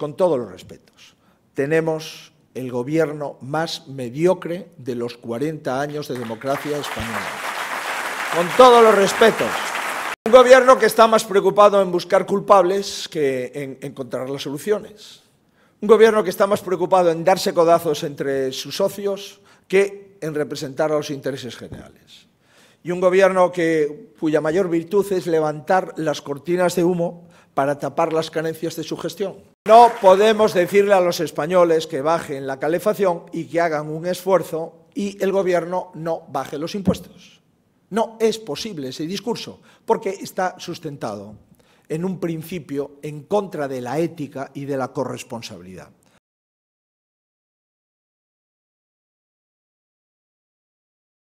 con todos los respetos, tenemos el gobierno más mediocre de los 40 años de democracia española. Con todos los respetos. Un gobierno que está más preocupado en buscar culpables que en encontrar las soluciones. Un gobierno que está más preocupado en darse codazos entre sus socios que en representar a los intereses generales. Y un gobierno que, cuya mayor virtud es levantar las cortinas de humo para tapar las carencias de su gestión. No podemos decirle a los españoles que bajen la calefacción y que hagan un esfuerzo y el gobierno no baje los impuestos. No es posible ese discurso porque está sustentado en un principio en contra de la ética y de la corresponsabilidad.